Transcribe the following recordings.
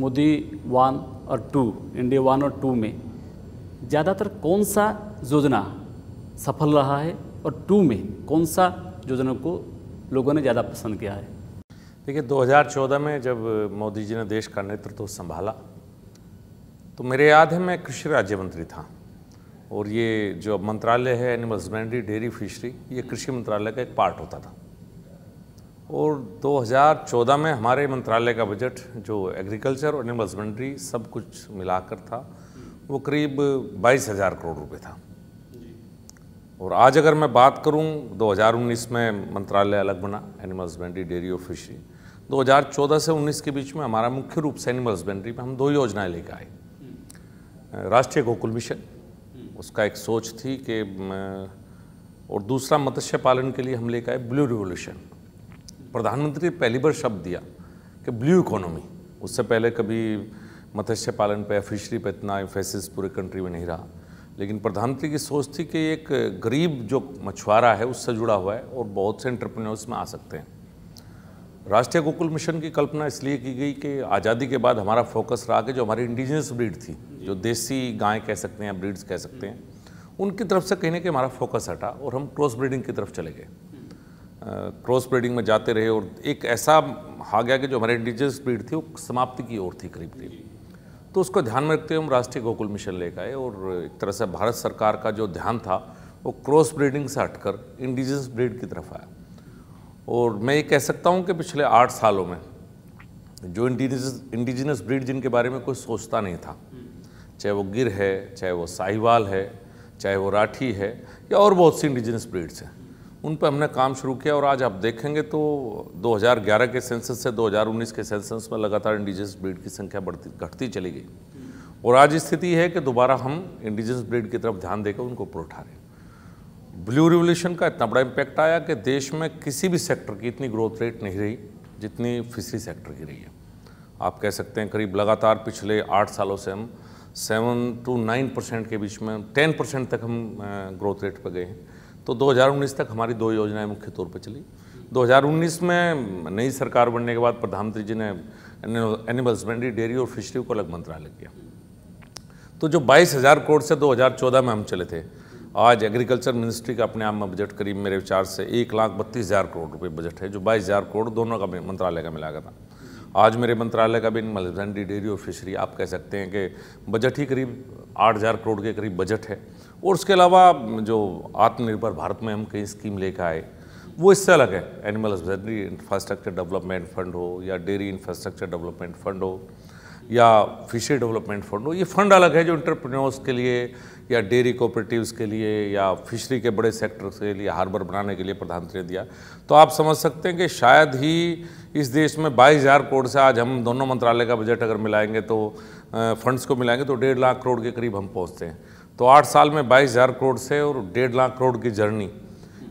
Modi one और two India one और two में ज़्यादातर कौन सा योजना सफल रहा है और टू में कौन सा योजना को लोगों ने ज़्यादा पसंद किया है देखिए 2014 में जब मोदी जी ने देश का नेतृत्व तो संभाला तो मेरे याद है मैं कृषि राज्य मंत्री था और ये जो मंत्रालय है एनिमल हस्बेंड्री डेयरी फिशरी ये कृषि मंत्रालय का एक पार्ट होता था और 2014 में हमारे मंत्रालय का बजट जो एग्रीकल्चर और एनिमल हस्बेंड्री सब कुछ मिलाकर था वो करीब बाईस हज़ार करोड़ रुपए था और आज अगर मैं बात करूं 2019 में मंत्रालय अलग बना एनिमल हस्बेंड्री डेयरी और फिशरी 2014 से 19 के बीच में हमारा मुख्य रूप से एनिमल हस्बेंड्री में हम दो योजनाएं लेकर आए राष्ट्रीय गोकुल मिशन उसका एक सोच थी कि और दूसरा मत्स्य पालन के लिए हम लेकर आए ब्लू रिवोल्यूशन प्रधानमंत्री ने पहली बार शब्द दिया कि ब्लू इकोनॉमी उससे पहले कभी मत्स्य पालन पे फिशरी पे इतना एम्फेसिस पूरे कंट्री में नहीं रहा लेकिन प्रधानमंत्री की सोच थी कि एक गरीब जो मछुआरा है उससे जुड़ा हुआ है और बहुत से एंटरप्रेन्योर्स में आ सकते हैं राष्ट्रीय गोकुल मिशन की कल्पना इसलिए की गई कि आज़ादी के बाद हमारा फोकस रहा कि जो हमारी इंडिजिनस ब्रीड थी जो देसी गायें कह सकते हैं ब्रीड्स कह सकते हैं उनकी तरफ से कहने के हमारा फोकस हटा और हम क्रॉस ब्रीडिंग की तरफ चले गए क्रॉस ब्रीडिंग में जाते रहे और एक ऐसा आ गया कि जो हमारे इंडिजियस ब्रीड थी वो समाप्ति की ओर थी करीब करीब तो उसको ध्यान में रखते हुए हम राष्ट्रीय गोकुल मिशन ले आए और एक तरह से भारत सरकार का जो ध्यान था वो क्रॉस ब्रीडिंग से हटकर इंडिजियस ब्रीड की तरफ आया और मैं ये कह सकता हूँ कि पिछले आठ सालों में जो इंडिजिनस इंडिजिनस ब्रीड जिनके बारे में कोई सोचता नहीं था चाहे वो गिर है चाहे वो साहिवाल है चाहे वो राठी है या और बहुत सी इंडिजिनस ब्रीड्स हैं उन पर हमने काम शुरू किया और आज आप देखेंगे तो 2011 के सेंसस से 2019 के सेंसस में लगातार इंडिजिनस ब्रीड की संख्या बढ़ती घटती चली गई और आज स्थिति है कि दोबारा हम इंडिजिनस ब्रीड की तरफ ध्यान देकर उनको उठा रहे ब्लू रिवोल्यूशन का इतना बड़ा इम्पैक्ट आया कि देश में किसी भी सेक्टर की इतनी ग्रोथ रेट नहीं रही जितनी फिशरी सेक्टर की रही है आप कह सकते हैं करीब लगातार पिछले आठ सालों से हम सेवन टू नाइन परसेंट के बीच में टेन परसेंट तक हम ग्रोथ रेट पर गए हैं तो 2019 तक हमारी दो योजनाएं मुख्य तौर पर चली 2019 में नई सरकार बनने के बाद प्रधानमंत्री जी ने एनिमल हस्बेंड्री डेयरी और फिशरी को अलग मंत्रालय किया तो जो बाईस हज़ार करोड़ से 2014 में हम चले थे आज एग्रीकल्चर मिनिस्ट्री का अपने आप में बजट करीब मेरे विचार से एक लाख बत्तीस हज़ार करोड़ रुपये बजट है जो बाईस हज़ार करोड़ दोनों का मंत्रालय का मिलाकर था आज मेरे मंत्रालय का भी मलझंडी डेयरी और फिशरी आप कह सकते हैं कि बजट ही करीब आठ हज़ार करोड़ के करीब बजट है और उसके अलावा जो आत्मनिर्भर भारत में हम कई स्कीम लेकर आए वो इससे अलग है animal husbandry infrastructure development fund हो या डेयरी इंफ्रास्ट्रक्चर डेवलपमेंट फंड हो या फिशरी डेवलपमेंट फंड हो ये फंड अलग है जो इंटरप्रेन्योर्स के लिए या डेयरी कोऑपरेटिव्स के लिए या फिशरी के बड़े सेक्टर के लिए हार्बर बनाने के लिए प्रधानमंत्री ने दिया तो आप समझ सकते हैं कि शायद ही इस देश में बाईस हज़ार करोड़ से आज हम दोनों मंत्रालय का बजट अगर मिलाएंगे तो फंड्स को मिलाएंगे तो डेढ़ लाख करोड़ के करीब हम पहुँचते हैं तो आठ साल में बाईस हज़ार करोड़ से और डेढ़ लाख करोड़ की जर्नी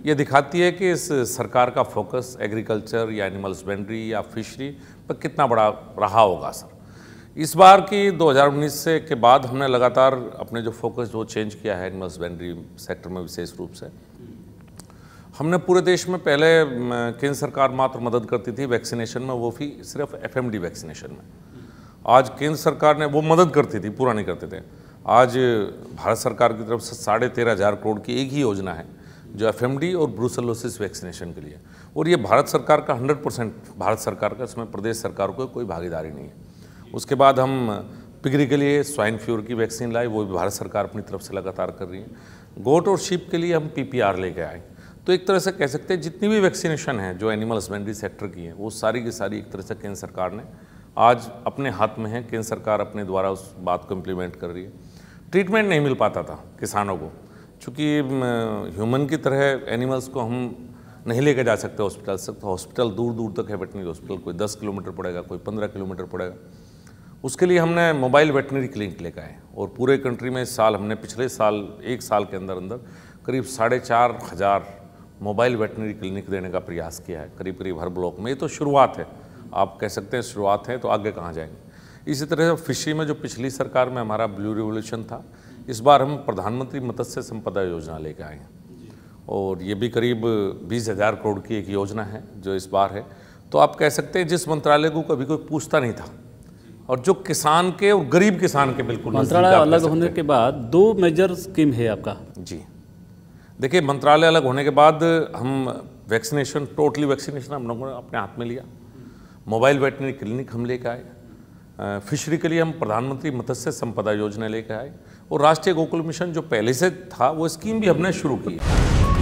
ये दिखाती है कि इस सरकार का फोकस एग्रीकल्चर या एनिमल हस्बेंड्री या फिशरी पर कितना बड़ा रहा होगा सर इस बार की 2019 से के बाद हमने लगातार अपने जो फोकस जो चेंज किया है एनिमल हस्बेंड्री सेक्टर में विशेष रूप से हमने पूरे देश में पहले केंद्र सरकार मात्र मदद करती थी वैक्सीनेशन में वो भी सिर्फ एफएमडी वैक्सीनेशन में आज केंद्र सरकार ने वो मदद करती थी पूरा नहीं करते थे आज भारत सरकार की तरफ से साढ़े तेरह हज़ार करोड़ की एक ही योजना है जो एफ और ब्रूसलोसिस वैक्सीनेशन के लिए और ये भारत सरकार का हंड्रेड परसेंट भारत सरकार का इसमें प्रदेश सरकार को कोई भागीदारी नहीं है उसके बाद हम पिगरी के लिए स्वाइन फ्लूर की वैक्सीन लाए वो भी भारत सरकार अपनी तरफ से लगातार कर रही है गोट और शीप के लिए हम पीपीआर लेके आए तो एक तरह से कह सकते हैं जितनी भी वैक्सीनेशन है जो एनिमल हस्बेंड्री सेक्टर की है वो सारी की सारी एक तरह से केंद्र सरकार ने आज अपने हाथ में है केंद्र सरकार अपने द्वारा उस बात को इम्प्लीमेंट कर रही है ट्रीटमेंट नहीं मिल पाता था किसानों को चूँकि ह्यूमन की तरह एनिमल्स को हम नहीं लेकर जा सकते हॉस्पिटल तक तो हॉस्पिटल दूर दूर तक है बटनी हॉस्पिटल तो कोई दस किलोमीटर पड़ेगा कोई पंद्रह किलोमीटर पड़ेगा उसके लिए हमने मोबाइल वेटनरी क्लिनिक लेकर आए और पूरे कंट्री में इस साल हमने पिछले साल एक साल के अंदर अंदर करीब साढ़े चार हज़ार मोबाइल वेटनरी क्लिनिक देने का प्रयास किया है करीब करीब हर ब्लॉक में ये तो शुरुआत है आप कह सकते हैं शुरुआत है तो आगे कहाँ जाएंगे इसी तरह से फिशरी में जो पिछली सरकार में हमारा ब्लू रिवोल्यूशन था इस बार हम प्रधानमंत्री मत्स्य संपदा योजना लेकर आए हैं और ये भी करीब बीस हज़ार करोड़ की एक योजना है जो इस बार है तो आप कह सकते हैं जिस मंत्रालय को कभी कोई पूछता नहीं था और जो किसान के और गरीब किसान के बिल्कुल मंत्रालय अलग होने के बाद दो मेजर स्कीम है आपका जी देखिए मंत्रालय अलग होने के बाद हम वैक्सीनेशन टोटली वैक्सीनेशन हम लोगों ने अपने हाथ में लिया मोबाइल वेटनरी क्लिनिक हम लेकर आए फिशरी के लिए हम प्रधानमंत्री मत्स्य संपदा योजना लेकर आए और राष्ट्रीय गोकुल मिशन जो पहले से था वो स्कीम भी हमने शुरू की